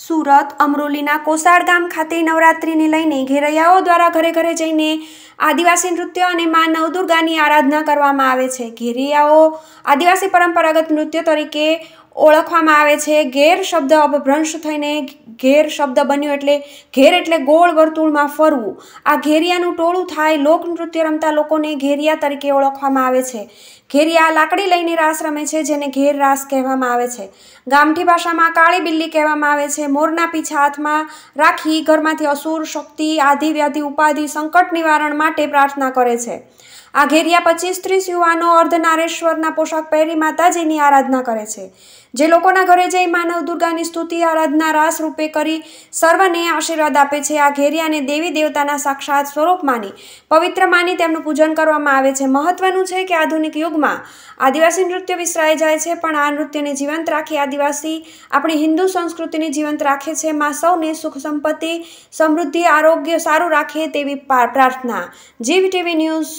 સુરત અમરોલીના કોસાડ ગામ ખાતે નવરાત્રિને લઈને ઘેરૈયાઓ દ્વારા ઘરે ઘરે જઈને આદિવાસી નૃત્ય અને મા નવદુર્ગાની આરાધના કરવામાં આવે છે ઘેરૈયાઓ આદિવાસી પરંપરાગત નૃત્ય તરીકે ઓળખવામાં આવે છે ઘેર શબ્દ અપભ્રંશ થઈને ઘેર શબ્દ બન્યો એટલે ઘેર એટલે ગોળ વર્તુળમાં ફરવું આ ઘેરિયાનું ટોળું થાય લોકનૃત્ય રમતા લોકોને ઘેરિયા તરીકે ઓળખવામાં આવે છે ઘેરિયા લાકડી લઈને રાસ રમે છે જેને ઘેર રાસ કહેવામાં આવે છે ગામઠી ભાષામાં કાળી બિલ્લી કહેવામાં આવે છે મોરના પીછા હાથમાં રાખી ઘરમાંથી અસુર શક્તિ આધિવ્યાધિ ઉપાધિ સંકટ નિવારણ માટે પ્રાર્થના કરે છે આ ઘેરિયા પચીસ ત્રીસ યુવાનો અર્ધનારેશ્વરના પોશાક પહેરી માતાજીની આરાધના કરે છે જે લોકોના ઘરે જઈ માનવ દુર્ગાની સ્તુતિ આરાધના રાસ રૂપે કરી સર્વને આશીર્વાદ આપે છે આ ઘેરિયાને દેવી દેવતાના સાક્ષાત સ્વરૂપ માની પવિત્ર માની તેમનું પૂજન કરવામાં આવે છે મહત્વનું છે કે આધુનિક યુગમાં આદિવાસી નૃત્ય વિસરાય જાય છે પણ આ નૃત્યને જીવંત રાખી આદિવાસી આપણી હિન્દુ સંસ્કૃતિને જીવંત રાખે છે માં સૌને સુખ સંપત્તિ સમૃદ્ધિ આરોગ્ય સારું રાખે તેવી પ્રાર્થના જીવ ટીવી ન્યૂઝ